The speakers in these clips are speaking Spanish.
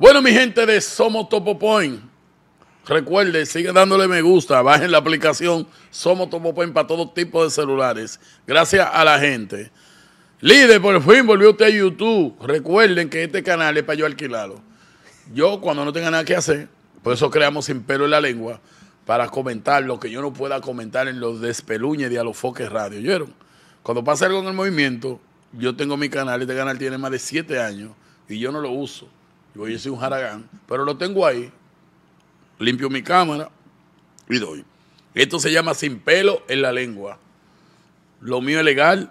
Bueno, mi gente de Somos Topo Point, recuerde, sigue dándole me gusta, bajen la aplicación Somos Topo Point para todo tipo de celulares. Gracias a la gente. Líder, por fin volvió usted a YouTube. Recuerden que este canal es para yo alquilarlo. Yo, cuando no tenga nada que hacer, por eso creamos Sin Pelo en la Lengua, para comentar lo que yo no pueda comentar en los despeluñes de Alofoques Radio. ¿Oyeron? Cuando pasa algo en el movimiento, yo tengo mi canal, este canal tiene más de siete años y yo no lo uso yo hice un jaragán, pero lo tengo ahí. Limpio mi cámara y doy. Esto se llama sin pelo en la lengua. Lo mío es legal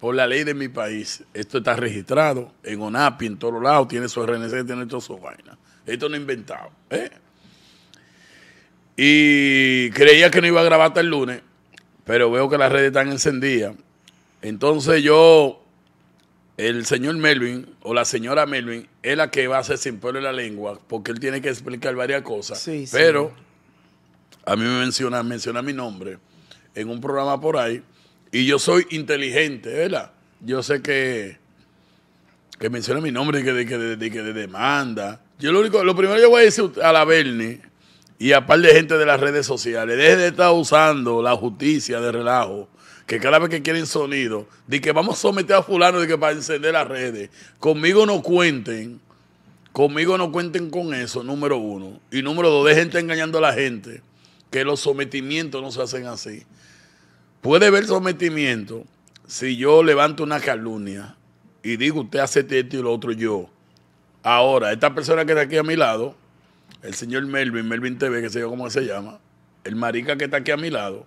por la ley de mi país. Esto está registrado en ONAPI, en todos lados, tiene su RNC, tiene toda su vaina. Esto no he inventado. ¿eh? Y creía que no iba a grabar hasta el lunes, pero veo que las redes están encendidas. Entonces yo, el señor Melvin o la señora Melvin es la que va a hacer sin pelo la lengua, porque él tiene que explicar varias cosas. pero a mí me menciona, menciona mi nombre en un programa por ahí, y yo soy inteligente, ¿verdad? Yo sé que, que menciona mi nombre y que, de, de, demanda. Yo lo único, lo primero que voy a decir a la Bernie y a par de gente de las redes sociales, deje de estar usando la justicia de relajo que cada vez que quieren sonido, de que vamos a someter a fulano de que para encender las redes, conmigo no cuenten, conmigo no cuenten con eso, número uno. Y número dos, de gente engañando a la gente, que los sometimientos no se hacen así. Puede haber sometimiento si yo levanto una calumnia y digo, usted hace esto y lo otro yo. Ahora, esta persona que está aquí a mi lado, el señor Melvin, Melvin TV, que sé yo cómo se llama, el marica que está aquí a mi lado,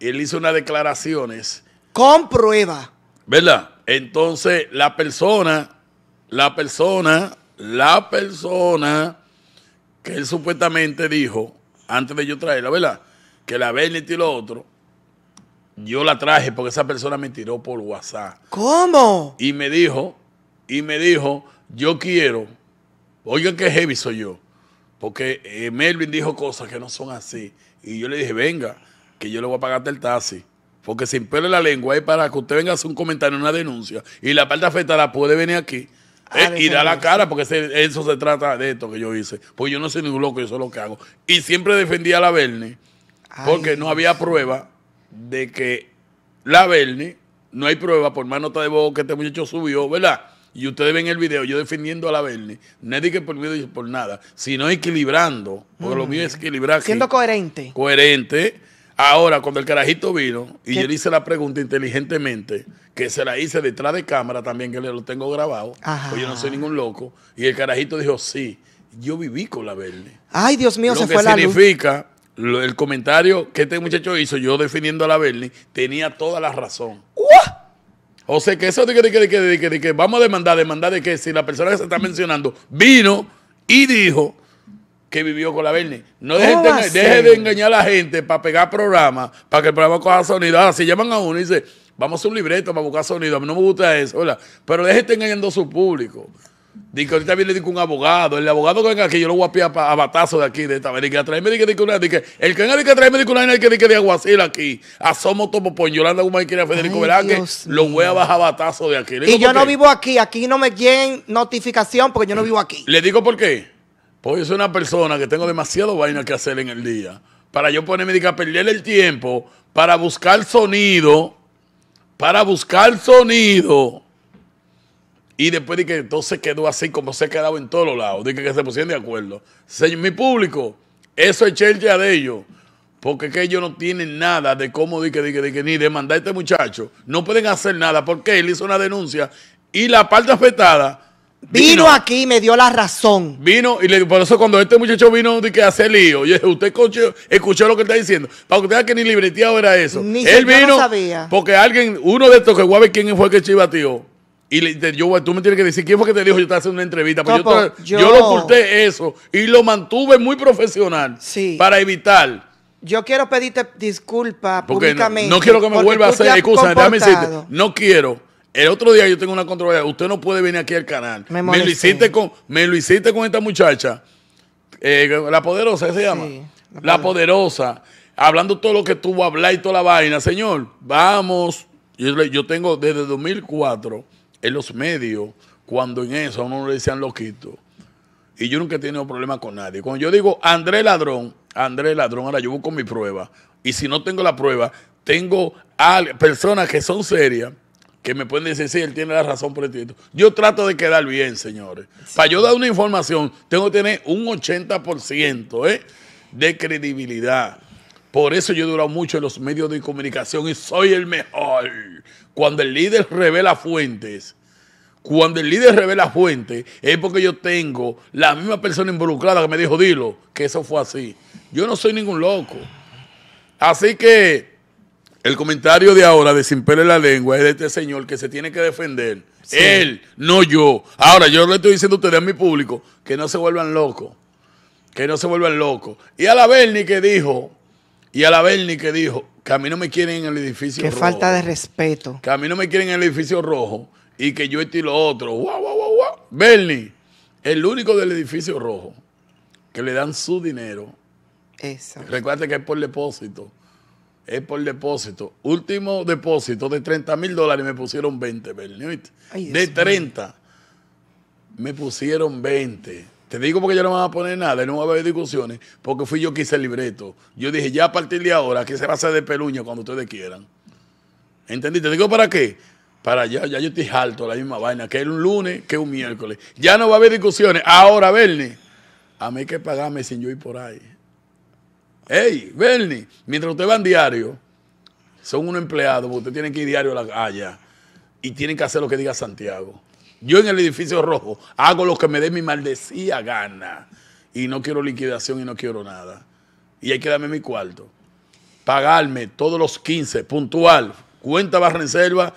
él hizo unas declaraciones. Con prueba. ¿Verdad? Entonces, la persona, la persona, la persona que él supuestamente dijo, antes de yo traerla, ¿verdad? Que la ven y lo otro, yo la traje porque esa persona me tiró por WhatsApp. ¿Cómo? Y me dijo, y me dijo, yo quiero, oigan que heavy soy yo, porque eh, Melvin dijo cosas que no son así. Y yo le dije, venga, que yo le voy a pagar el taxi. Porque sin pele la lengua ahí para que usted venga a hacer un comentario, una denuncia. Y la parte afectada puede venir aquí eh, ah, y dar la cara, porque eso se trata de esto que yo hice. Pues yo no soy ningún loco, yo es lo que hago. Y siempre defendí a la Verne, porque no había prueba de que la Verne, no hay prueba, por más nota de voz que este muchacho subió, ¿verdad? Y ustedes ven el video, yo defendiendo a la Verne, nadie que por mí por nada, sino equilibrando, porque lo mm. mío es equilibrar. Siendo coherente. Coherente Ahora, cuando el carajito vino y yo le hice la pregunta inteligentemente, que se la hice detrás de cámara también, que lo tengo grabado, pues yo no soy ningún loco, y el carajito dijo, sí, yo viví con la verde. Ay, Dios mío, se fue la luz. significa, el comentario que este muchacho hizo, yo definiendo a la Bernie, tenía toda la razón. O sea, que eso de que, de que, de que, de que, de que vamos a demandar, demandar de que si la persona que se está mencionando vino y dijo que vivió con la Bernie. No deje de, engañar a la gente para pegar programas, para que el programa coja sonido. Ahora, si llaman a uno y dicen, vamos a un libreto para buscar sonido, a mí no me gusta eso, ¿verdad? Pero de engañando a su público. Dice, ahorita viene dice, un abogado, el abogado que venga aquí, yo lo voy a pillar a, batazo de aquí, de esta vez. Dice, me dice, dice, una, dice, el que venga, dice, que trae una, el que dice, de aguacil aquí, asomo topopón, Yolanda Guzmán y Federico Velázquez, lo voy a bajar a batazo de aquí. y yo no vivo aquí, aquí no me lleguen notificación porque yo no vivo aquí. ¿Le digo por qué? Pues yo soy una persona que tengo demasiado vaina que hacer en el día. Para yo ponerme a perder el tiempo para buscar sonido. Para buscar sonido. Y después de que entonces quedó así como se ha quedado en todos los lados. de que, se pusieron de acuerdo. Señor, mi público, eso es chelcha de ellos. Porque que ellos no tienen nada de cómo de que, de que, ni demandar a este muchacho. No pueden hacer nada porque él hizo una denuncia y la parte afectada Vino, aquí aquí me dio la razón. Vino, y por eso cuando este muchacho vino de que hace lío, y usted escuchó, escuchó, lo que está diciendo. Para que usted vea que ni libreteado era eso. Ni Él vino porque alguien, uno de estos que ver quién fue el que chivateó. Y tú me tienes que decir quién fue que te dijo yo estaba haciendo una entrevista. yo, lo oculté eso y lo mantuve muy profesional sí. para evitar. Yo quiero pedirte disculpas públicamente. No, no, quiero que me vuelva a hacer excusa. no quiero el otro día yo tengo una controversia. Usted no puede venir aquí al canal. Me, lo, hiciste con, me con esta muchacha. Eh, la Poderosa, ¿qué se llama? la, Poderosa. Hablando todo lo que tuvo a hablar y toda la vaina. Señor, vamos. Yo, tengo desde 2004 en los medios, cuando en eso a uno le decían loquito. Y yo nunca he tenido problema con nadie. Cuando yo digo André Ladrón, André Ladrón, ahora yo busco mi prueba. Y si no tengo la prueba, tengo personas que son serias que me pueden decir, sí, él tiene la razón por el tiempo. Yo trato de quedar bien, señores. Para yo dar una información, tengo que tener un 80% ¿eh? de credibilidad. Por eso yo he durado mucho en los medios de comunicación y soy el mejor. Cuando el líder revela fuentes, cuando el líder revela fuentes, es porque yo tengo la misma persona involucrada que me dijo, dilo, que eso fue así. Yo no soy ningún loco. Así que el comentario de ahora de Sin Pele la Lengua es de este señor que se tiene que defender. Él, no yo. Ahora, yo le estoy diciendo a ustedes, a mi público, que no se vuelvan locos. Que no se vuelvan locos. Y a la Berni que dijo, y a la Berni que dijo, que a mí no me quieren en el edificio Qué Que falta de respeto. Que a mí no me quieren en el edificio rojo y que yo estoy lo otro. Bernie, el único del edificio rojo que le dan su dinero. Eso. Recuerda que es por depósito es por depósito. Último depósito de 30 mil dólares me pusieron 20, De 30 me pusieron 20. Te digo porque yo no me voy a poner nada, no va a haber discusiones, porque fui yo que hice el libreto. Yo dije, ya a partir de ahora, que se va a hacer de peluño cuando ustedes quieran. ¿Entendiste? Te digo, ¿para qué? Para ya, ya yo estoy alto la misma vaina, que es un lunes, que es un miércoles. Ya no va a haber discusiones. Ahora, Bernie, a mí hay que pagarme sin yo ir por ahí. Ey, Bernie, mientras usted va en diario, son unos empleados, usted tiene que ir diario a la, calle ah, y tienen que hacer lo que diga Santiago. Yo en el edificio rojo hago lo que me dé mi maldecía gana y no quiero liquidación y no quiero nada. Y hay que darme mi cuarto. Pagarme todos los 15, puntual, cuenta barra reserva,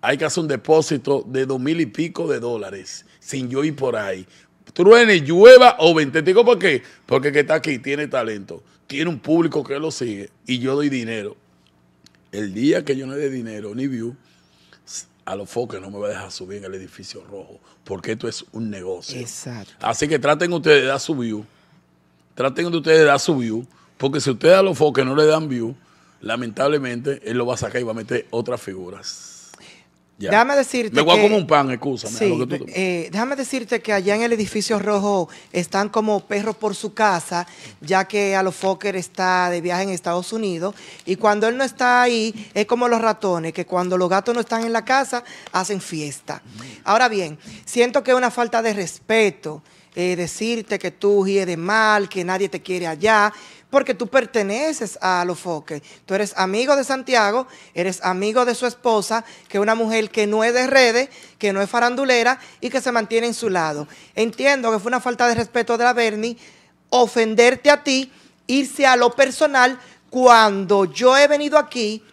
hay que hacer un depósito de dos mil y pico de dólares, sin yo ir por ahí. Truene, llueva o vente. Digo, ¿por qué? Porque que está aquí tiene talento tiene un público que lo sigue y yo doy dinero. El día que yo no dé dinero ni view, a los foques no me va a dejar subir en el edificio rojo, porque esto es un negocio. Exacto. Así que traten ustedes de dar su view. Traten de ustedes de dar su view, porque si ustedes a los foques no le dan view, lamentablemente él lo va a sacar y va a meter otras figuras. Déjame decirte. que, un pan, eh, déjame decirte que allá en el edificio rojo están como perros por su casa, ya que a Fokker está de viaje en Estados Unidos. Y cuando él no está ahí, es como los ratones, que cuando los gatos no están en la casa, hacen fiesta. Ahora bien, siento que es una falta de respeto eh, decirte que tú gires mal, que nadie te quiere allá porque tú perteneces a los foques. Tú eres amigo de Santiago, eres amigo de su esposa, que es una mujer que no es de redes, que no es farandulera y que se mantiene en su lado. Entiendo que fue una falta de respeto de la Bernie ofenderte a ti, irse a lo personal cuando yo he venido aquí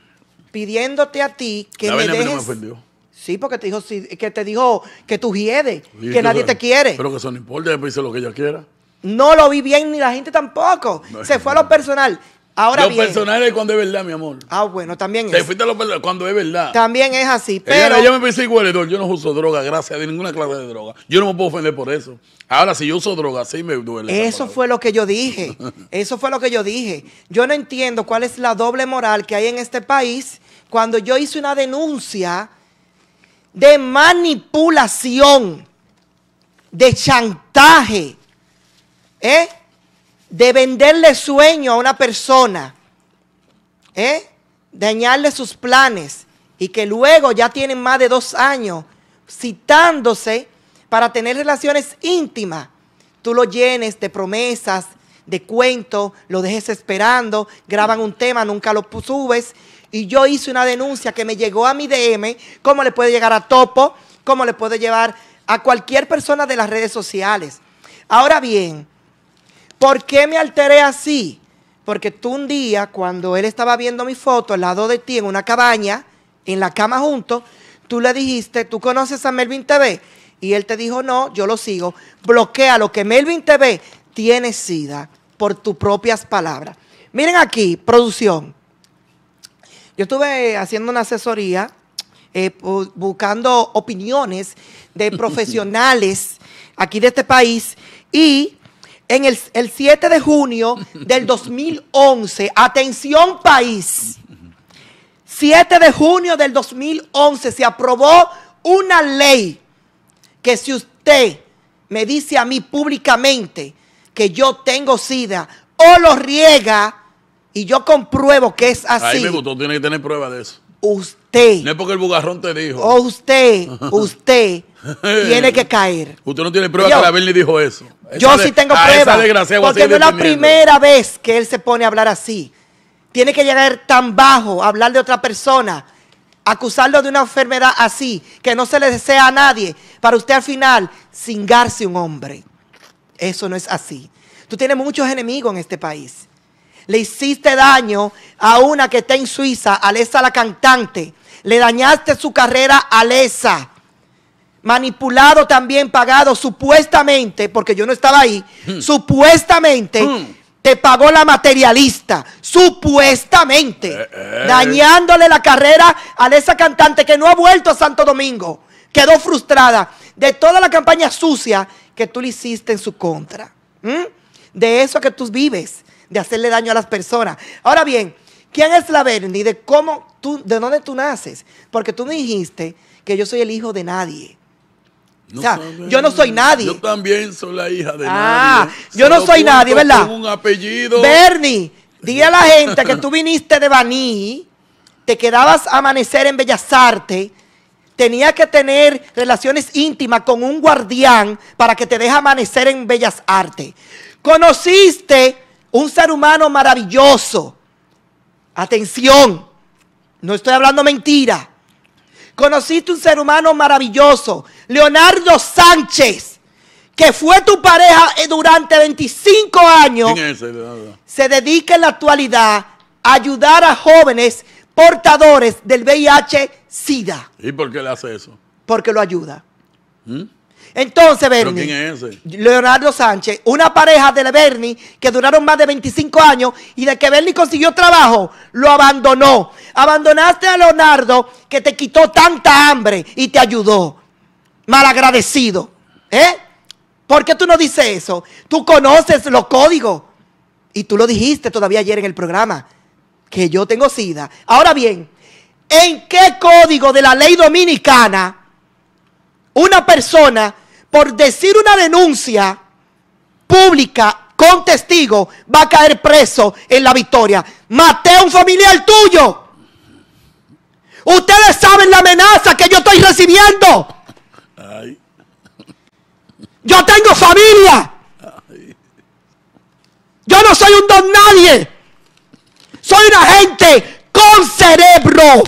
pidiéndote a ti que me dejes. No me ofendió. Sí, porque te dijo que te dijo que tú hiedes, que nadie te quiere. Pero que eso no importa, ella dice lo que ella quiera. No lo vi bien ni la gente tampoco. se fue a lo personal. Ahora lo personal es cuando es verdad, mi amor. Ah, bueno, también es. fuiste a lo personal cuando es verdad. También es así, pero... yo me puse igual, yo no uso droga, gracias, de ninguna clase de droga. Yo no me puedo ofender por eso. Ahora, si yo uso droga, sí me duele. Eso fue lo que yo dije. eso fue lo que yo dije. Yo no entiendo cuál es la doble moral que hay en este país cuando yo hice una denuncia de manipulación, de chantaje, ¿Eh? de venderle sueño a una persona, De ¿Eh? dañarle sus planes y que luego ya tienen más de dos años citándose para tener relaciones íntimas, tú lo llenes de promesas, de cuentos, lo dejes esperando, graban un tema, nunca lo subes. Y yo hice una denuncia que me llegó a mi DM, cómo le puede llegar a Topo, cómo le puede llevar a cualquier persona de las redes sociales. Ahora bien, ¿Por qué me alteré así? Porque tú un día, cuando él estaba viendo mi foto al lado de ti en una cabaña, en la cama juntos, tú le dijiste, ¿tú conoces a Melvin TV? Y él te dijo, no, yo lo sigo. Bloquea lo que Melvin TV tiene sida por tus propias palabras. Miren aquí, producción. Yo estuve haciendo una asesoría eh, buscando opiniones de profesionales aquí de este país y en el, 7 de junio del 2011. Atención país. 7 de junio del 2011 se aprobó una ley que si usted me dice a mí públicamente que yo tengo SIDA o lo riega y yo compruebo que es así. Ahí me gustó, tiene que tener prueba de eso usted. No es porque el bugarrón te dijo. O usted, usted tiene que caer. Usted no tiene prueba que la Berni dijo eso. yo sí tengo prueba. Porque no es la primera vez que él se pone a hablar así. Tiene que llegar tan bajo, hablar de otra persona, acusarlo de una enfermedad así, que no se le desea a nadie, para usted al final cingarse un hombre. Eso no es así. Tú tienes muchos enemigos en este país le hiciste daño a una que está en Suiza, Alesa la cantante. Le dañaste su carrera a Alesa. Manipulado también, pagado supuestamente, porque yo no estaba ahí, hmm. supuestamente hmm. te pagó la materialista, supuestamente, eh, eh. dañándole la carrera a Alesa cantante que no ha vuelto a Santo Domingo. Quedó frustrada de toda la campaña sucia que tú le hiciste en su contra. De eso que tú vives de hacerle daño a las personas. Ahora bien, ¿quién es la Bernie? ¿De cómo tú, de dónde tú naces? Porque tú me dijiste que yo soy el hijo de nadie. o sea, yo no soy nadie. Yo también soy la hija de ah, nadie. Yo no soy nadie, ¿verdad? Con un apellido. Bernie, dile a la gente que tú viniste de Baní, te quedabas a amanecer en Bellas Artes, tenías que tener relaciones íntimas con un guardián para que te deje amanecer en Bellas Artes. Conociste un ser humano maravilloso. Atención, no estoy hablando mentira. Conociste un ser humano maravilloso, Leonardo Sánchez, que fue tu pareja eh, durante 25 años. se dedica en la actualidad a ayudar a jóvenes portadores del VIH-Sida. ¿Y por qué le hace eso? Porque lo ayuda. ¿Mm? Entonces, Bernie. Leonardo Sánchez, una pareja de Bernie que duraron más de 25 años y de que Bernie consiguió trabajo, lo abandonó. Abandonaste a Leonardo que te quitó tanta hambre y te ayudó. Malagradecido. ¿Eh? ¿Por qué tú no dices eso? Tú conoces los códigos. Y tú lo dijiste todavía ayer en el programa, que yo tengo sida. Ahora bien, ¿en qué código de la ley dominicana una persona por decir una denuncia pública con testigo va a caer preso en la victoria. Mate a un familiar tuyo. Ustedes saben la amenaza que yo estoy recibiendo. Yo tengo familia. Yo no soy un don nadie. Soy una gente con cerebro.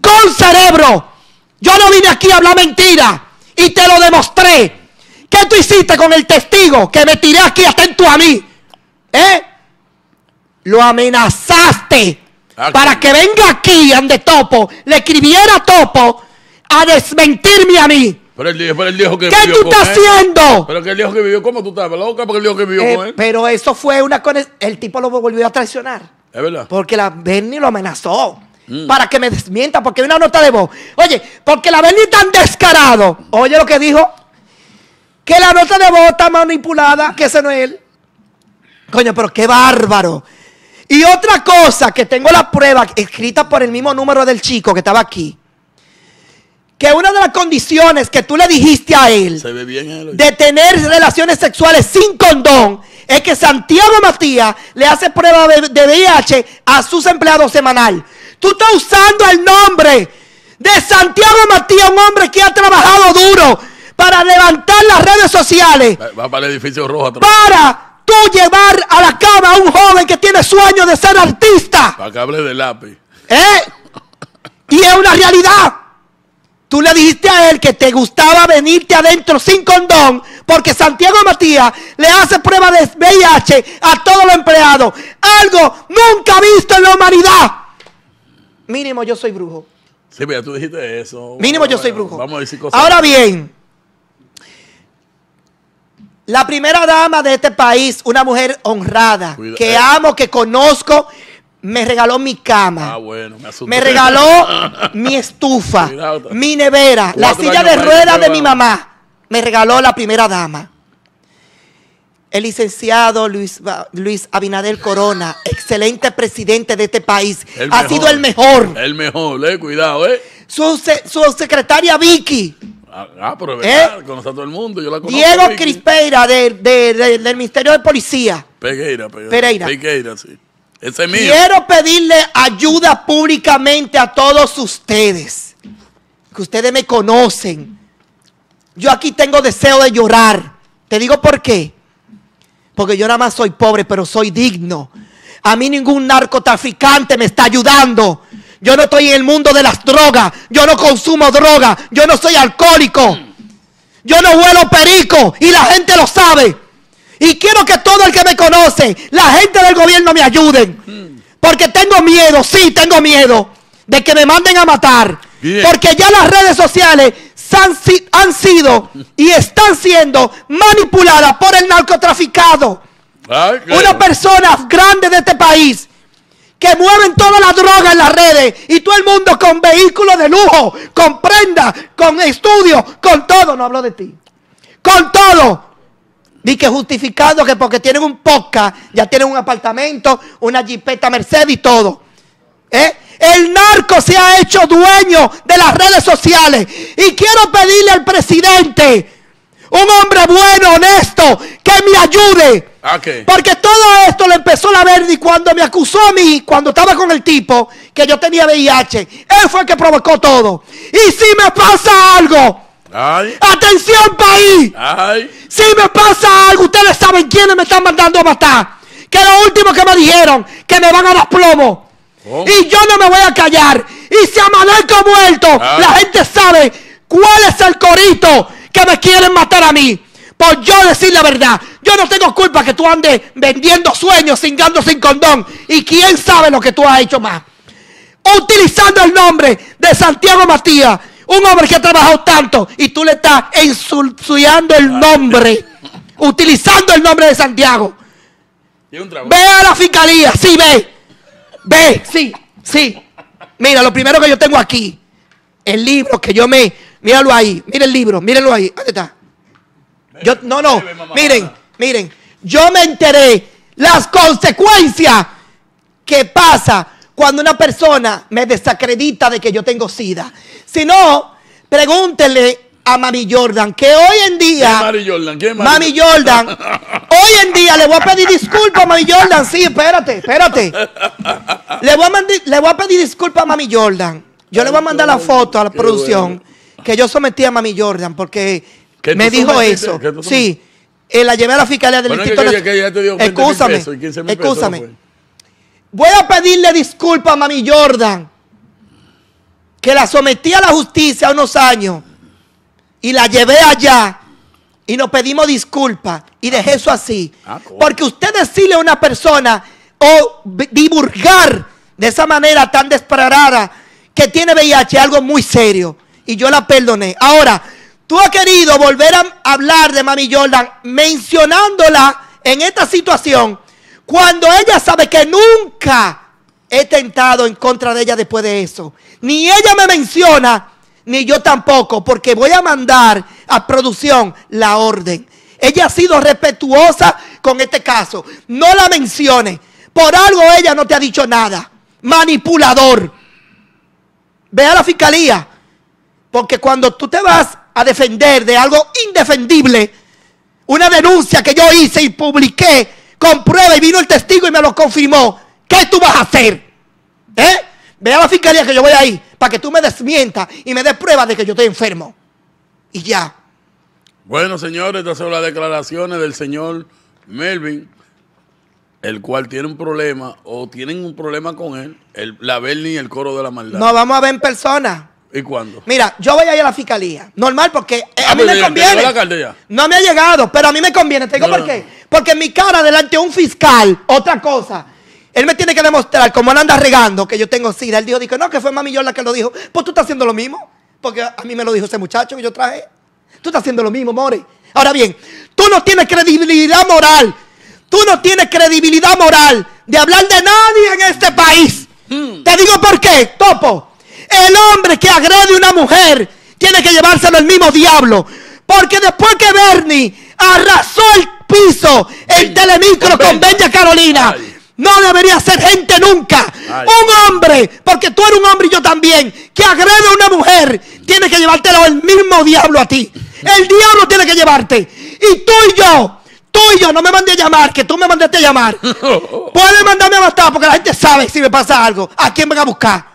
Con cerebro. Yo no vine aquí a hablar mentiras y te lo demostré. ¿Qué tú hiciste con el testigo que me tiré aquí atento a mí? ¿Eh? Lo amenazaste ah, para que venga aquí, ande Topo, le escribiera Topo a desmentirme a mí. ¿Qué tú estás haciendo? Pero que él que vivió, ¿cómo tú estás? loca? Porque que vivió eh, Pero eso fue una conexión. El tipo lo volvió a traicionar. Es verdad. Porque la Bernie lo amenazó. Mm. Para que me desmienta, porque hay una nota de voz. Oye, porque la ven tan descarado. Oye lo que dijo. Que la nota de voz está manipulada, que ese no es él. Coño, pero qué bárbaro. Y otra cosa que tengo la prueba escrita por el mismo número del chico que estaba aquí. Que una de las condiciones que tú le dijiste a él, de tener relaciones sexuales sin condón es que Santiago Matías le hace prueba de VIH a sus empleados semanal. Tú estás usando el nombre de Santiago Matías, un hombre que ha trabajado duro para levantar las redes sociales. Va, para el edificio rojo Para tú llevar a la cama a un joven que tiene sueño de ser artista. Para que hable de lápiz. ¿Eh? Y es una realidad. Tú le dijiste a él que te gustaba venirte adentro sin condón, porque Santiago Matías le hace prueba de VIH a todos los empleados. Algo nunca visto en la humanidad. Mínimo yo soy brujo. Sí, pero tú dijiste eso. Mínimo yo soy brujo. Vamos a decir cosas. Ahora bien, la primera dama de este país, una mujer honrada, que eh. amo, que conozco, me regaló mi cama. Ah, bueno, me, me regaló mi estufa, mi nevera, la silla de ruedas de mi mamá. Me regaló la primera dama el licenciado Luis, Luis Corona, excelente presidente de este país, ha sido el mejor. El mejor, eh, cuidado, eh. Su, secretaria Vicky. Ah, ah, pero es verdad, ¿Eh? a todo el mundo, Diego Crispeira, del Ministerio de Policía. Pereira, Pereira. sí. Ese mío. Quiero pedirle ayuda públicamente a todos ustedes, que ustedes me conocen. Yo aquí tengo deseo de llorar. Te digo por qué. Porque yo nada más soy pobre, pero soy digno. A mí ningún narcotraficante me está ayudando. Yo no estoy en el mundo de las drogas. Yo no consumo droga. Yo no soy alcohólico. Yo no vuelo perico. Y la gente lo sabe. Y quiero que todo el que me conoce, la gente del gobierno me ayuden. Porque tengo miedo, sí, tengo miedo de que me manden a matar. Porque ya las redes sociales han sido y están siendo manipuladas por el narcotraficado. Una persona grande de este país que mueven toda la droga en las redes y todo el mundo con vehículos de lujo, con prenda, con estudio. con todo. No hablo de ti. Con todo. y que justificando que porque tienen un podcast, ya tienen un apartamento, una jipeta Mercedes y todo. ¿Eh? El narco se ha hecho dueño de las redes sociales. Y quiero pedirle al presidente, un hombre bueno, honesto, que me ayude. Ah, Porque todo esto le empezó la Verdi cuando me acusó a mí, cuando estaba con el tipo, que yo tenía VIH. Él fue el que provocó todo. Y si me pasa algo, atención país, si me pasa algo, ustedes saben quiénes me están mandando a matar. Que lo último que me dijeron, que me van a dar plomo. Oh. Y yo no me voy a callar. Y si Amalek ha muerto, ah. la gente sabe cuál es el corito que me quieren matar a mí. Por yo decir la verdad. Yo no tengo culpa que tú andes vendiendo sueños, cingando sin condón. Y quién sabe lo que tú has hecho más. Utilizando el nombre de Santiago Matías, un hombre que ha trabajado tanto, y tú le estás insultando el ah. nombre. Utilizando el nombre de Santiago. Ve a la fiscalía, sí ve. Ve, sí, sí. Mira, lo primero que yo tengo aquí, el libro que yo me. Míralo ahí, Mira el libro, mírenlo ahí. ¿Dónde está? Yo, no, no, miren, miren. Yo me enteré las consecuencias que pasa cuando una persona me desacredita de que yo tengo SIDA. Si no, pregúntele a Mami Jordan, que hoy en día... ¿Qué Mami Jordan? ¿Qué Mami Jordan Hoy en día le voy a pedir disculpas a Mami Jordan. Sí, espérate, espérate. Le voy a, le voy a pedir disculpas a Mami Jordan. Yo le voy a mandar la foto a la producción que yo sometí a Mami Jordan porque me dijo eso. Sí, eh, la llevé a la fiscalía del Instituto Escúchame, escúchame. voy a pedirle disculpas a Mami Jordan que la sometí a la justicia unos años y la llevé allá y nos pedimos disculpas y dejé ah, eso así. Ah, Porque usted decirle a una persona o divulgar de esa manera tan desparada que tiene VIH algo muy serio. Y yo la perdoné. Ahora, tú has querido volver a hablar de Mami Jordan mencionándola en esta situación cuando ella sabe que nunca he tentado en contra de ella después de eso. Ni ella me menciona ni yo tampoco, porque voy a mandar a producción la orden. Ella ha sido respetuosa con este caso. No la mencione. Por algo ella no te ha dicho nada. Manipulador. Ve a la fiscalía. Porque cuando tú te vas a defender de algo indefendible, una denuncia que yo hice y publiqué, prueba y vino el testigo y me lo confirmó. ¿Qué tú vas a hacer? ¿Eh? Ve a la fiscalía que yo voy ahí para que tú me desmientas y me des pruebas de que yo estoy enfermo. Y ya. Bueno, señores, estas son las declaraciones del señor Melvin, el cual tiene un problema o tienen un problema con él, el, la Bernie y el coro de la maldad. No, vamos a ver en persona. ¿Y cuándo? Mira, yo voy a ir a la fiscalía. Normal, porque eh, ah, a, mí, me conviene. no me ha llegado, pero a mí me conviene. Tengo por qué? Porque mi cara delante de un fiscal, otra cosa. Él me tiene que demostrar, como él anda regando, que yo tengo sida. Él dijo, dijo, no, que fue mami yo la que lo dijo. Pues tú estás haciendo lo mismo. Porque a mí me lo dijo ese muchacho que yo traje. Tú estás haciendo lo mismo, More. Ahora bien, tú no tienes credibilidad moral. Tú no tienes credibilidad moral de hablar de nadie en este país. Hmm. Te digo por qué, Topo. El hombre que agrede a una mujer tiene que llevárselo el mismo diablo. Porque después que Bernie arrasó el piso el Telemicro con Benja Carolina. No debería ser gente nunca. Un hombre, porque tú eres un hombre y yo también, que agrede a una mujer, tiene que llevártelo el mismo diablo a ti. El diablo tiene que llevarte. Y tú y yo, tú y yo, no me mandé a llamar, que tú me mandaste a llamar. Puedes mandarme a matar porque la gente sabe si me pasa algo, a quién van a buscar.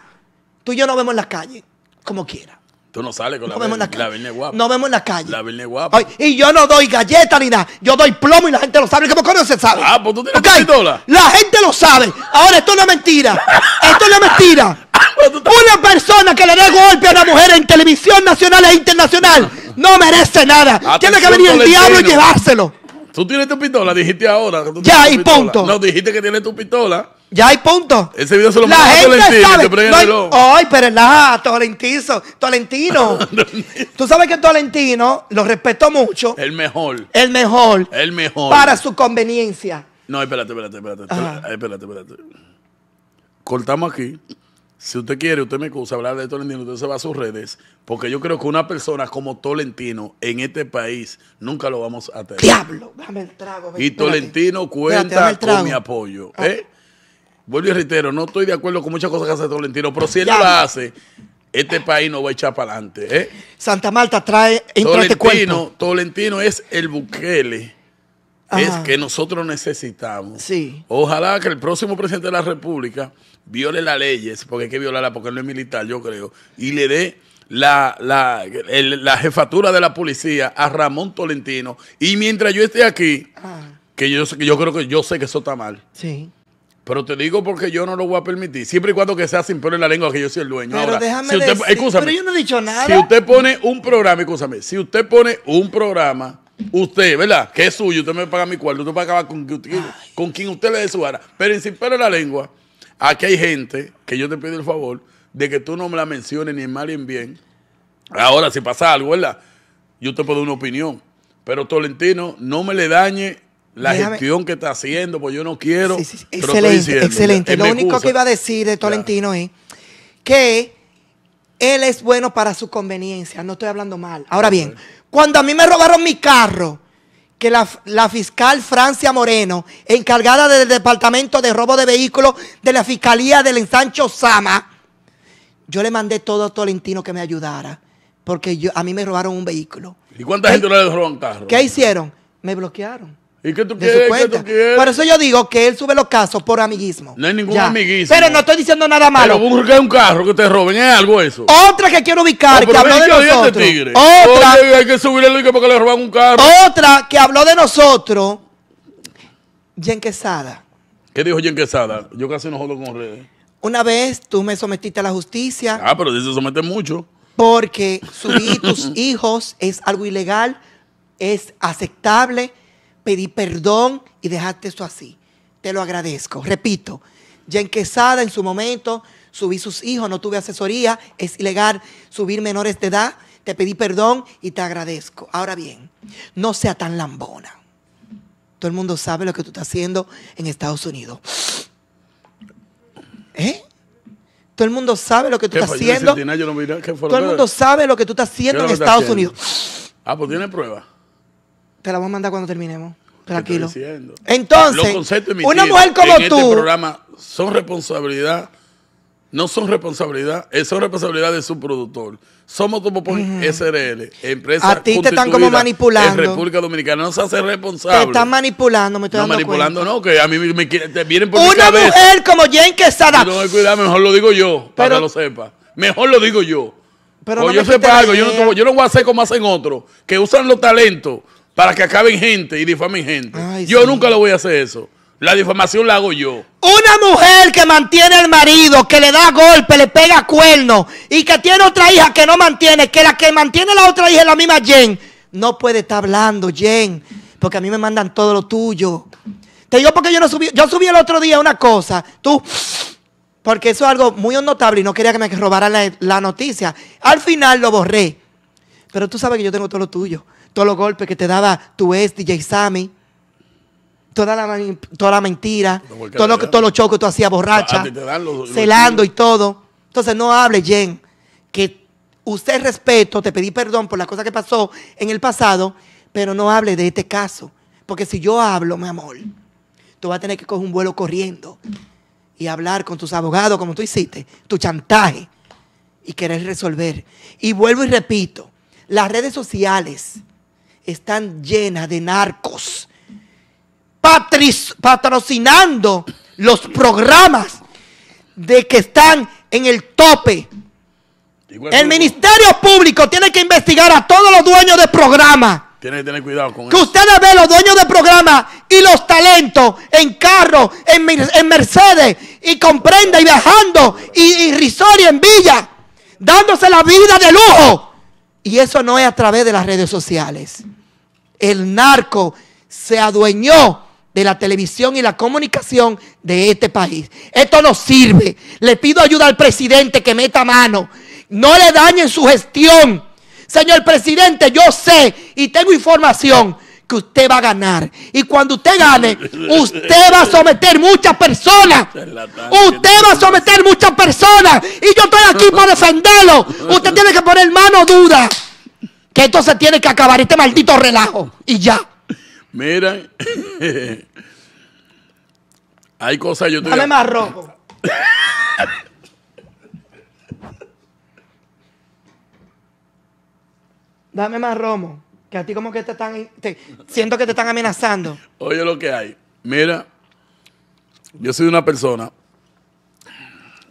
Tú y yo nos vemos en la calle, como quiera. Tú no sales con la, vemos la, guapa. No vemos en la calle. La guapa. y yo no doy galletas ni nada. Yo doy plomo y la gente lo sabe. ¿Cómo coño se sabe? Ah, pues tú tienes tu pistola. La gente lo sabe. Ahora, esto no es mentira. esto no es mentira. Ah, pues una persona que le dé golpe a una mujer en televisión nacional e internacional no merece nada. Ah, Tiene que venir el diablo y llevárselo. Tú tienes tu pistola, dijiste ahora. ya, y punto. No, dijiste que tienes tu pistola. Ya hay punto. Ese video se lo mandó a Tolentino. ay, pero la Tolentizo. Tolentino. Tú sabes que Tolentino lo respeto mucho. El mejor. El mejor. El mejor. Para su conveniencia. No, espérate, espérate, espérate. Espérate, espérate, Cortamos aquí. Si usted quiere, usted me gusta hablar de Tolentino, usted se va a sus redes, porque yo creo que una persona como Tolentino en este país nunca lo vamos a tener. Diablo, dame el trago. y Tolentino cuenta con mi apoyo. ¿eh? vuelvo y reitero, no estoy de acuerdo con muchas cosas que hace Tolentino, pero si él no la hace, este país no va a echar para adelante. ¿eh? Santa Marta trae Tolentino, Tolentino es el buquele, Es que nosotros necesitamos. Ojalá que el próximo presidente de la República viole las leyes, porque hay que violarla porque él no es militar, yo creo, y le dé la, jefatura de la policía a Ramón Tolentino. Y mientras yo esté aquí, ah. que yo, yo creo que yo sé que eso está mal. Sí pero te digo porque yo no lo voy a permitir. Siempre y cuando que sea sin pelo en la lengua, que yo soy el dueño. Pero déjame decir, pero yo no he dicho nada. Si usted pone un programa, escúchame, si usted pone un programa, usted, ¿verdad? Que es suyo, usted me paga mi cuarto, usted paga con, con quien usted le dé su gana. Pero sin pelo en la lengua, aquí hay gente que yo te pido el favor de que tú no me la menciones ni en mal ni en bien. Ahora, si pasa algo, ¿verdad? Yo te puedo dar una opinión. Pero Tolentino, no me le dañe la gestión que está haciendo, pues yo no quiero. Excelente, excelente. Lo único que iba a decir de Tolentino es que él es bueno para su conveniencia, no estoy hablando mal. Ahora bien, cuando a mí me robaron mi carro, que la, fiscal Francia Moreno, encargada del Departamento de Robo de Vehículos de la Fiscalía del Ensancho Sama, yo le mandé todo a Tolentino que me ayudara, porque yo, a mí me robaron un vehículo. ¿Y cuánta gente no le roban carro? ¿Qué hicieron? Me bloquearon. ¿Y qué tú Por eso yo digo que él sube los casos por amiguismo. No hay ningún amiguismo. Pero no estoy diciendo nada malo. Pero busca un carro que te roben, es algo eso. Otra que quiero ubicar, que habló de este nosotros. Otra. hay que subirle porque le roban un carro. Otra que habló de nosotros, Jen Quesada. ¿Qué dijo Jen Quesada? Yo casi no jodo con redes. Una vez tú me sometiste a la justicia. Ah, pero dice somete mucho. Porque subir tus hijos es algo ilegal, es aceptable pedí perdón y dejaste eso así. Te lo agradezco. Repito, ya en Quesada en su momento subí sus hijos, no tuve asesoría, es ilegal subir menores de edad. Te pedí perdón y te agradezco. Ahora bien, no sea tan lambona. Todo el mundo sabe lo que tú estás haciendo en Estados Unidos. ¿Eh? Todo el mundo sabe lo que tú estás haciendo. Todo el mundo sabe lo que tú estás haciendo en Estados Unidos. Ah, pues tiene prueba. Te la voy a mandar cuando terminemos. Tranquilo. Entonces, una mujer como en este tú. Este programa son responsabilidad no son responsabilidad, eh, son responsabilidad de su productor. Somos como SRL, empresa A ti te están como manipulando. En República Dominicana no se hace responsable. Te están manipulando, me estoy no, dando manipulando cuenta. no, que a mí me, quieren te vienen por Una mi mujer como Jen Quesada. No, eh, cuidado, mejor lo digo yo, para que lo sepa. Mejor lo digo yo. Pero yo sepa algo, yo no, yo no voy a hacer como hacen otros, que usan los talentos para que acaben gente y difamen gente. yo nunca lo voy a hacer eso. La difamación la hago yo. Una mujer que mantiene al marido, que le da golpe, le pega cuerno y que tiene otra hija que no mantiene, que la que mantiene la otra hija es la misma Jen, no puede estar hablando, Jen, porque a mí me mandan todo lo tuyo. Te digo porque yo no subí, yo subí el otro día una cosa, tú, porque eso es algo muy notable y no quería que me robaran la noticia. Al final lo borré, pero tú sabes que yo tengo todo lo tuyo todos los golpes que te daba tu ex DJ Sammy, toda la, toda la mentira, todos los chocos que tú hacías borracha, ah, celando y todo. Entonces no hable, Jen, que usted respeto, te pedí perdón por las cosas que pasó en el pasado, pero no hable de este caso. Porque si yo hablo, mi amor, tú vas a tener que coger un vuelo corriendo y hablar con tus abogados como tú hiciste, tu chantaje y querer resolver. Y vuelvo y repito, las redes sociales están llenas de narcos, patrocinando los programas de que están en el tope. el Ministerio Público tiene que investigar a todos los dueños de programas. Tiene que tener cuidado con eso. Que ustedes ven los dueños de programa y los talentos en carro, en, Mercedes, y comprenda y viajando, y, y en villa, dándose la vida de lujo. Y eso no es a través de las redes sociales. El narco se adueñó de la televisión y la comunicación de este país. Esto no sirve. Le pido ayuda al presidente que meta mano. No le dañen su gestión. Señor presidente, yo sé y tengo información que usted va a ganar. Y cuando usted gane, usted va a someter muchas personas. Usted va a someter muchas personas. Y yo estoy aquí para defenderlo. Usted tiene que poner mano duda. Que esto se tiene que acabar, este maldito relajo. Y ya. Mira. Hay cosas yo te. Dame más rojo. Dame más romo. Que a ti como que te están... siento que te están amenazando. Oye lo que hay. Mira, yo soy una persona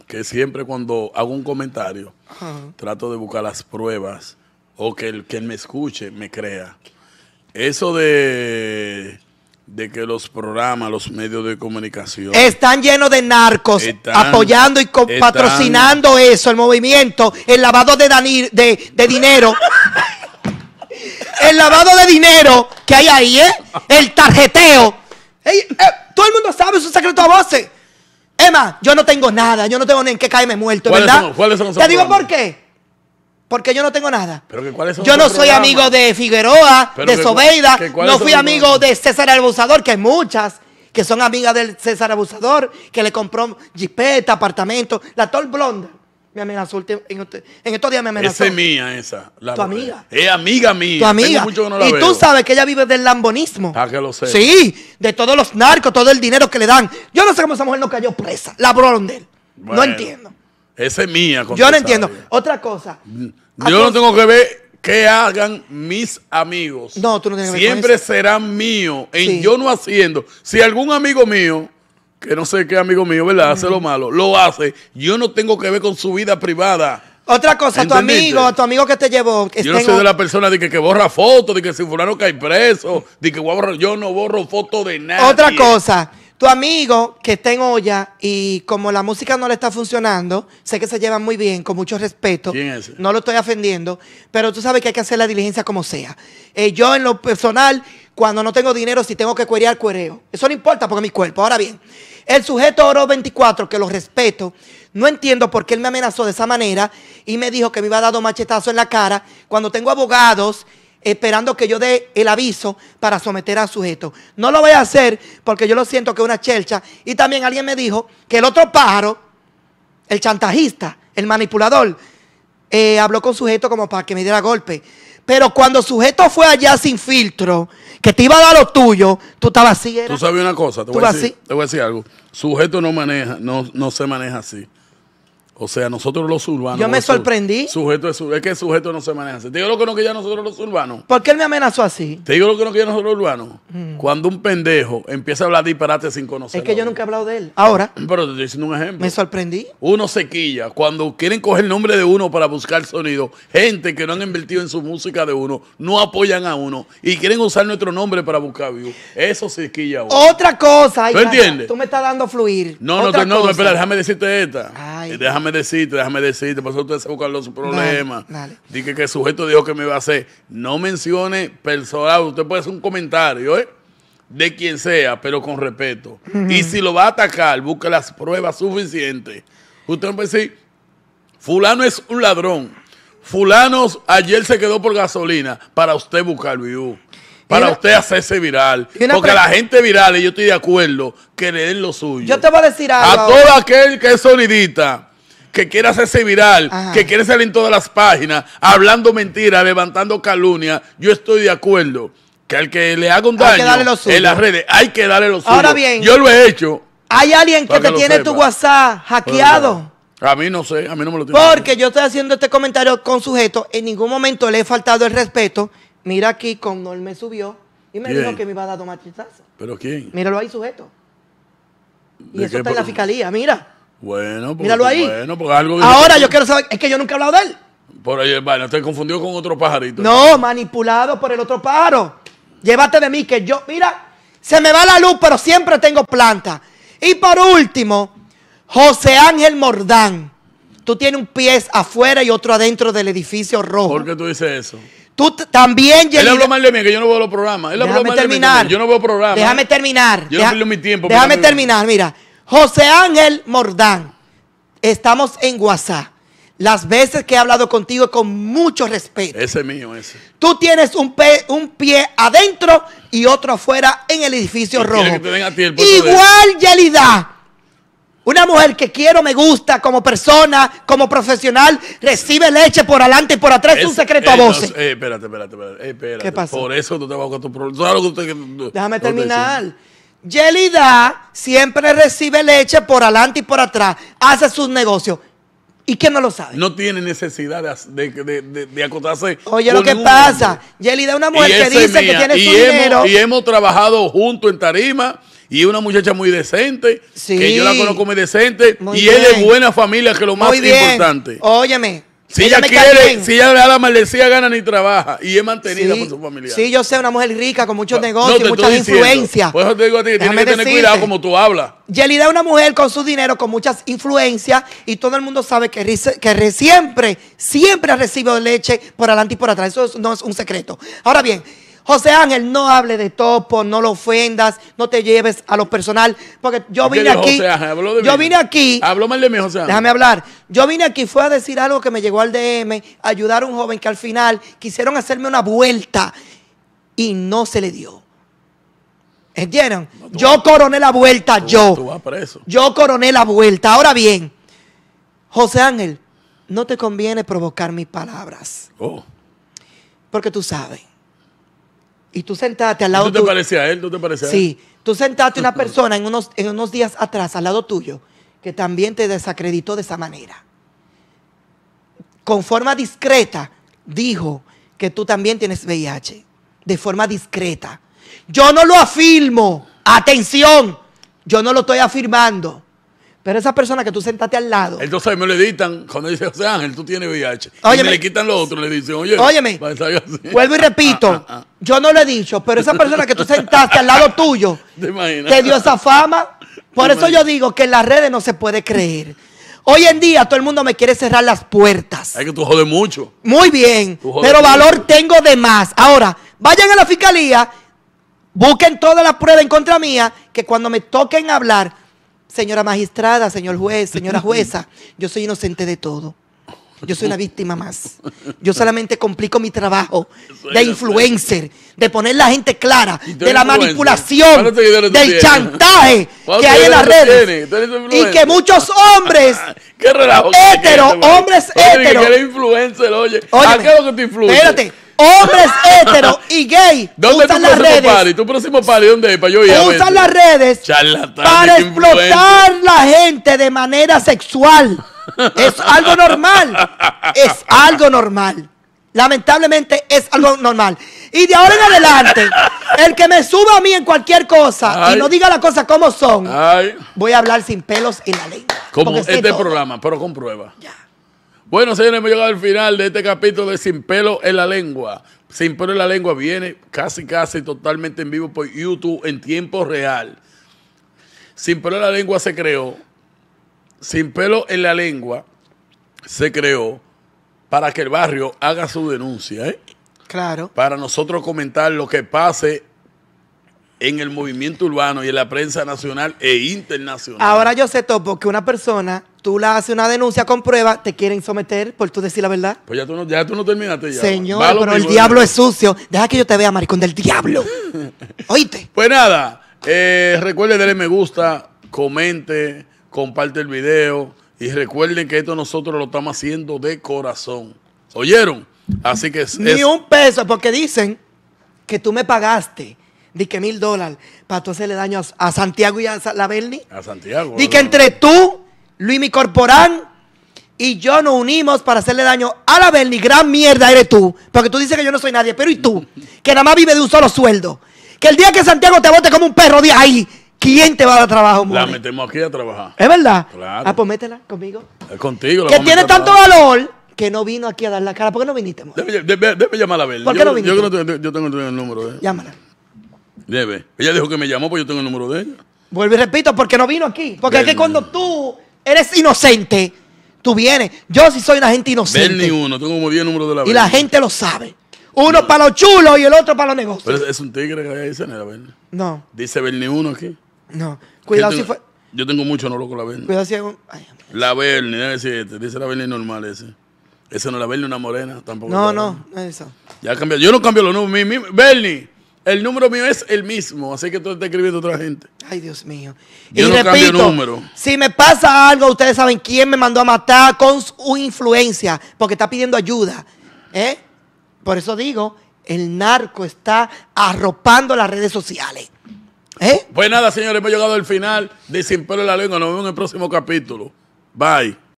que siempre cuando hago un comentario trato de buscar las pruebas o que el que me escuche me crea. Eso de de que los programas, los medios de comunicación están llenos de narcos apoyando y patrocinando eso, el movimiento, el lavado de, de, de dinero el lavado de dinero que hay ahí, ¿eh? El tarjeteo. Eh, todo el mundo sabe, es secreto a voces. Emma, yo no tengo nada, yo no tengo ni en qué caerme muerto, ¿verdad? Te digo por qué. Porque yo no tengo nada. yo no soy amigo de Figueroa, de Sobeida, no fui amigo de César Abusador, que hay muchas que son amigas del César Abusador, que le compró jipeta, apartamento, la tall blonda. Me amenazó en, en estos días me amenazó. Esa es mía, esa. tu amiga. Es amiga mía. Tu y tú sabes que ella vive del lambonismo. Ah, que lo sé. Sí, de todos los narcos, todo el dinero que le dan. Yo no sé cómo esa mujer no cayó presa. La broron de él. no entiendo. Esa es mía. Yo no entiendo. Otra cosa. Yo no tengo que ver qué hagan mis amigos. No, tú no tienes que ver siempre serán míos. En yo no haciendo. Si algún amigo mío que no sé qué amigo mío, ¿verdad? Hace lo malo, lo hace. Yo no tengo que ver con su vida privada. Otra cosa, tu amigo, tu amigo que te llevó. yo no soy de la persona de que, borra fotos, de que si fulano cae preso, de que yo no borro fotos de nada. Otra cosa, tu amigo que está en olla y como la música no le está funcionando, sé que se lleva muy bien, con mucho respeto. No lo estoy ofendiendo, pero tú sabes que hay que hacer la diligencia como sea. Eh, yo en lo personal, cuando no tengo dinero, si tengo que cuerear, cuereo. Eso no importa porque mi cuerpo. Ahora bien, el sujeto oro 24, que lo respeto, no entiendo por qué él me amenazó de esa manera y me dijo que me iba a dar un machetazo en la cara cuando tengo abogados esperando que yo dé el aviso para someter al sujeto. No lo voy a hacer porque yo lo siento que es una chelcha. Y también alguien me dijo que el otro pájaro, el chantajista, el manipulador, eh, habló con sujeto como para que me diera golpe. Pero cuando sujeto fue allá sin filtro, que te iba a dar lo tuyo, tú estabas así. Tú sabes una cosa, te voy, a decir, te voy a decir algo. Sujeto no maneja, no, no se maneja así. O sea, nosotros los urbanos. Yo me sorprendí. Sujeto es, que el sujeto no se maneja Te digo lo que no quería nosotros los urbanos. ¿Por qué él me amenazó así? Te digo lo que no quería nosotros los urbanos. Mm. Cuando un pendejo empieza a hablar disparate sin conocer. Es que yo nunca he hablado de él. Ahora. Pero te estoy diciendo un ejemplo. Me sorprendí. Uno se quilla cuando quieren coger el nombre de uno para buscar sonido. Gente que no han invertido en su música de uno, no apoyan a uno y quieren usar nuestro nombre para buscar view. Eso se quilla Otra cosa. ¿Tú entiendes? Tú me estás dando fluir. No, no, no, no, espera, déjame decirte esta. Ay. Déjame decirte, déjame decirte, por eso usted se buscan los problemas. dice que el sujeto dijo que me iba a hacer. No mencione personal, usted puede hacer un comentario, ¿eh? De quien sea, pero con respeto. Y si lo va a atacar, busque las pruebas suficientes. Usted no puede decir, fulano es un ladrón. Fulano ayer se quedó por gasolina para usted buscar view para usted hacerse viral. Porque la gente viral, y yo estoy de acuerdo, que le den lo suyo. Yo te voy a decir algo. A todo aquel que es solidita, que quiere hacerse viral, que quiere salir en todas las páginas, hablando mentiras, levantando calumnia, yo estoy de acuerdo que al que le haga un daño en las redes, hay que darle los Ahora bien, yo lo he hecho. Hay alguien que, te tiene tu WhatsApp hackeado. A mí no sé, a mí no me lo tiene. Porque yo estoy haciendo este comentario con sujeto, en ningún momento le he faltado el respeto. Mira aquí, con él me subió y me dijo que me iba a dar dos ¿Pero quién? Míralo ahí, sujeto. Y eso está en la fiscalía, mira. Bueno, Míralo ahí. Bueno, porque algo Ahora yo quiero saber, es que yo nunca he hablado de él. Por ahí, bueno, estoy confundido con otro pajarito. No, manipulado por el otro pájaro. Llévate de mí, que yo, mira, se me va la luz, pero siempre tengo planta. Y por último, José Ángel Mordán. Tú tienes un pie afuera y otro adentro del edificio rojo. ¿Por qué tú dices eso? Tú también, Él habló mal de mí, que yo no veo los programas. Él habló mal terminar. De yo no veo programas. Déjame terminar. Yo mi tiempo. Déjame terminar, mira. José Ángel Mordán, estamos en WhatsApp. Las veces que he hablado contigo con mucho respeto. Ese mío, ese. Tú tienes un, un pie adentro y otro afuera en el edificio rojo. Igual Yelida. Una mujer que quiero, me gusta como persona, como profesional, recibe leche por adelante y por atrás, es un secreto a eh, voces. Eh, espérate, espérate, espérate, ¿Qué pasa? Por eso tú te vas con a problema. Déjame terminar. Yelida siempre recibe leche por adelante y por atrás, hace sus negocios. ¿Y quién no lo sabe? No tiene necesidad de, de, acotarse. Oye, lo que pasa, Yelida es una mujer que dice que tiene su dinero. Y hemos trabajado juntos en tarima y una muchacha muy decente, sí. que yo la conozco muy decente, y es de buena familia, que es lo más importante. Óyeme, si ella, quiere, si ella le da la maldecía, gana ni trabaja. Y es mantenida por su familia. Sí, yo sé, una mujer rica con muchos negocios muchas influencias. Por eso te digo a ti, que tienes que tener cuidado como tú hablas. Yelida es una mujer con su dinero, con muchas influencias. Y todo el mundo sabe que, que siempre, siempre ha recibido leche por adelante y por atrás. Eso no es un secreto. Ahora bien. José Ángel, no hable de topo, no lo ofendas, no te lleves a lo personal. Porque yo vine aquí. yo vine aquí. Habló mal de mí, José Ángel. Déjame hablar. Yo vine aquí, fue a decir algo que me llegó al DM, ayudar a un joven que al final quisieron hacerme una vuelta y no se le dio. ¿Entienden? yo coroné la vuelta, yo. preso. Yo coroné la vuelta. Ahora bien, José Ángel, no te conviene provocar mis palabras. Oh. Porque tú sabes y tú sentaste al lado tuyo. No te parecía a él? no te parecía? a él? Sí. Tú sentaste una persona en unos, en unos días atrás al lado tuyo que también te desacreditó de esa manera. Con forma discreta dijo que tú también tienes VIH. De forma discreta. Yo no lo afirmo. Atención. Yo no lo estoy afirmando. Pero esa persona que tú sentaste al lado. Entonces me lo editan cuando dice José Ángel, tú tienes VIH. y me le quitan lo otro, le dicen, oye. Vuelvo y ah, repito, ah, ah. yo no lo he dicho, pero esa persona que tú sentaste al lado tuyo. Te Te dio esa fama. Por eso yo digo que en las redes no se puede creer. Hoy en día todo el mundo me quiere cerrar las puertas. Es que tú jodes mucho. Muy bien. Pero valor tengo de más. Ahora, vayan a la fiscalía, busquen todas las pruebas en contra mía, que cuando me toquen hablar señora magistrada, señor juez, señora jueza, yo soy inocente de todo. Yo soy una víctima más. Yo solamente complico mi trabajo de influencer, de poner la gente clara, de la manipulación, del chantaje que hay en las redes. Y que muchos hombres, héteros, hombres héteros, Oye, oye, lo que te influye? Espérate, hombres heteros y gay ¿Dónde usan las redes. Party? ¿Tu próximo party dónde es? Para yo ir a Usan las redes para explotar la gente de manera sexual. Es algo normal. Es algo normal. Lamentablemente es algo normal. Y de ahora en adelante, el que me suba a mí en cualquier cosa y no diga las cosas como son, voy a hablar sin pelos en la lengua. Como este programa, pero con prueba. Bueno, señores, hemos llegado al final de este capítulo de Sin pelo en la lengua. Sin pelo en la lengua viene casi, casi totalmente en vivo por YouTube en tiempo real. Sin pelo en la lengua se creó. Sin pelo en la lengua se creó para que el barrio haga su denuncia. ¿eh? Claro. Para nosotros comentar lo que pase en el movimiento urbano y en la prensa nacional e internacional. Ahora yo sé, Topo, que una persona tú la haces una denuncia con prueba, te quieren someter por tú decir la verdad. Pues ya tú no, ya tú no terminaste ya. Señor, pero el diablo es sucio. Deja que yo te vea, maricón del diablo. Oíste. Pues nada, eh, recuerden darle me gusta, comente, comparte el video y recuerden que esto nosotros lo estamos haciendo de corazón. ¿Oyeron? Así que Ni un peso, porque dicen que tú me pagaste di que mil dólares para tú hacerle daño a, Santiago y a, la Berni. A Santiago. y que entre tú Luis mi Corporán y yo nos unimos para hacerle daño a la Berni. Gran mierda eres tú. Porque tú dices que yo no soy nadie. Pero ¿y tú? Que nada más vive de un solo sueldo. Que el día que Santiago te bote como un perro de ahí, ¿quién te va a dar trabajo, La metemos aquí a trabajar. ¿Es verdad? Claro. Ah, pues métela conmigo. Es eh, contigo. La que tiene tanto valor que no vino aquí a dar la cara. ¿Por qué no viniste, amor? Debe, llamar a la Berni. ¿Por qué no viniste? Yo, tengo el número de ella. Llámala. Debe. Ella dijo que me llamó, porque yo tengo el número de ella. Vuelve, y repito, porque no vino aquí. Porque es que cuando tú eres inocente, tú vienes. Yo sí soy una gente inocente. Ven uno, tengo como 10 números de la Y la gente lo sabe. Uno para los chulos y el otro para los negocios. Pero es un tigre que dice en la Berni. No. Dice Berni uno aquí. No. Cuidado si fue. Yo tengo mucho no loco la Berni. Cuidado si hay la Berni, debe decirte, este, Dice la Berni normal ese. Esa no es la Berni una morena tampoco. No, no, no es eso. Ya cambió. Yo no cambio los números. Mi, mi, Berni. El número mío es el mismo, así que tú estás escribiendo otra gente. Ay, Dios mío. y repito, Si me pasa algo, ustedes saben quién me mandó a matar con su influencia, porque está pidiendo ayuda. ¿Eh? Por eso digo, el narco está arropando las redes sociales. ¿eh? Pues nada, señores, hemos llegado al final de Sin Pelo la Lengua. Nos vemos en el próximo capítulo. Bye.